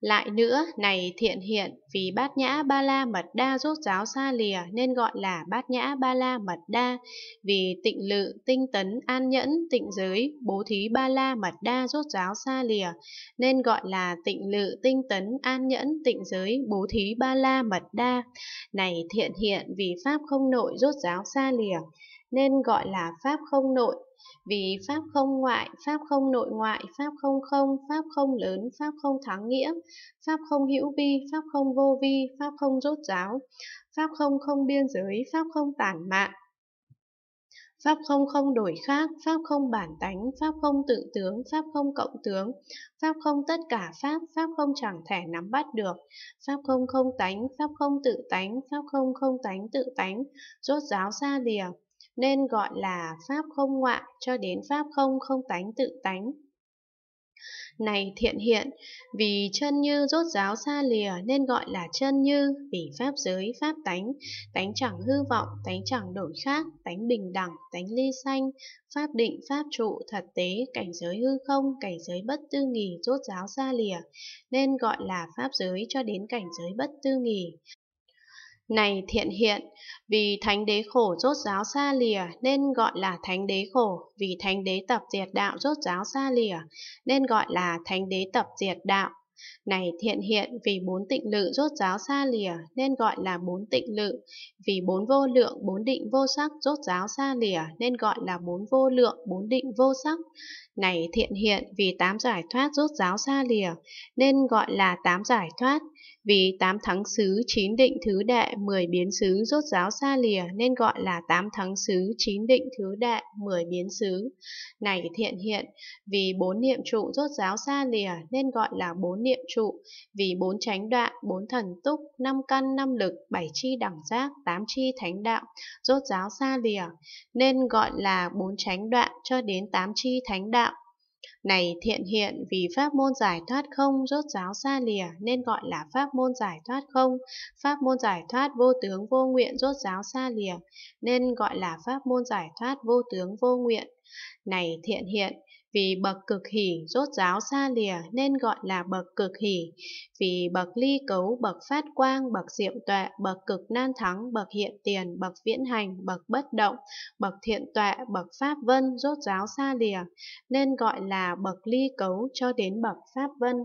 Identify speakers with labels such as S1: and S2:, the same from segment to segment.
S1: Lại nữa, này thiện hiện, vì bát nhã ba la mật đa rốt giáo xa lìa nên gọi là bát nhã ba la mật đa, vì tịnh lự, tinh tấn, an nhẫn, tịnh giới, bố thí ba la mật đa rốt giáo xa lìa nên gọi là tịnh lự, tinh tấn, an nhẫn, tịnh giới, bố thí ba la mật đa. Này thiện hiện, vì pháp không nội rốt giáo xa lìa nên gọi là pháp không nội vì pháp không ngoại, pháp không nội ngoại, pháp không không, pháp không lớn, pháp không thắng nghĩa, pháp không hữu vi, pháp không vô vi, pháp không rốt ráo, pháp không không biên giới, pháp không tản mạn, Pháp không không đổi khác, Pháp không bản tánh, Pháp không tự tướng, Pháp không cộng tướng, Pháp không tất cả Pháp, Pháp không chẳng thể nắm bắt được, Pháp không không tánh, Pháp không tự tánh, Pháp không không tánh tự tánh, rốt ráo xa lìa, nên gọi là pháp không ngoại cho đến pháp không không tánh tự tánh. Này thiện hiện, vì chân như rốt giáo xa lìa nên gọi là chân như, vì pháp giới, pháp tánh, tánh chẳng hư vọng, tánh chẳng đổi khác, tánh bình đẳng, tánh ly xanh, pháp định, pháp trụ, thật tế, cảnh giới hư không, cảnh giới bất tư nghỉ rốt giáo xa lìa, nên gọi là pháp giới cho đến cảnh giới bất tư nghỉ này thiện hiện, vì thánh đế khổ rốt giáo xa lìa nên gọi là thánh đế khổ, vì thánh đế tập diệt đạo rốt giáo xa lìa nên gọi là thánh đế tập diệt đạo. Này thiện hiện vì bốn tịnh lự rốt giáo xa lìa nên gọi là bốn tịnh lự, vì bốn vô lượng bốn định vô sắc rốt giáo xa lìa nên gọi là bốn vô lượng bốn định vô sắc. Này thiện hiện vì tám giải thoát rốt giáo xa lìa nên gọi là tám giải thoát, vì tám thắng xứ chín định thứ đệ mười biến xứ rốt giáo xa lìa nên gọi là tám thắng xứ chín định thứ đệ mười biến xứ. Này thiện hiện vì bốn niệm trụ rốt giáo xa lìa nên gọi là bốn niệm trụ trụ, vì bốn chánh đoạn, bốn thần túc, năm căn, năm lực, bảy chi đẳng giác, tám chi thánh đạo, rốt giáo xa lìa, nên gọi là bốn chánh đoạn cho đến tám chi thánh đạo. Này thiện hiện vì pháp môn giải thoát không rốt giáo xa lìa nên gọi là pháp môn giải thoát không, pháp môn giải thoát vô tướng vô nguyện rốt giáo xa lìa nên gọi là pháp môn giải thoát vô tướng vô nguyện. Này thiện hiện vì bậc cực hỷ rốt giáo xa lìa nên gọi là bậc cực hỷ. Vì bậc ly cấu, bậc phát quang, bậc diệu tuệ, bậc cực nan thắng, bậc hiện tiền, bậc viễn hành, bậc bất động, bậc thiện tuệ, bậc pháp vân rốt giáo xa lìa nên gọi là bậc ly cấu cho đến bậc pháp vân.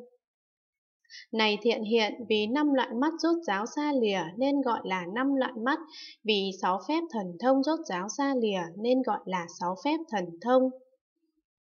S1: Này thiện hiện, vì năm loại mắt rốt giáo xa lìa nên gọi là năm loại mắt, vì sáu phép thần thông rốt giáo xa lìa nên gọi là sáu phép thần thông.